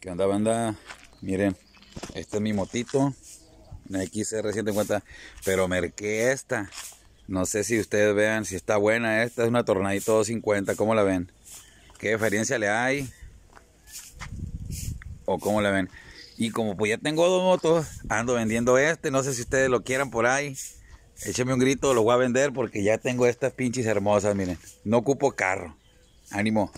¿Qué onda banda? Miren, este es mi motito. Una XR150. Pero merqué esta. No sé si ustedes vean si está buena. Esta es una Tornadito 250. ¿Cómo la ven? ¿Qué diferencia le hay? ¿O cómo la ven? Y como pues ya tengo dos motos, ando vendiendo este. No sé si ustedes lo quieran por ahí. Échame un grito, lo voy a vender porque ya tengo estas pinches hermosas, miren. No ocupo carro. Ánimo.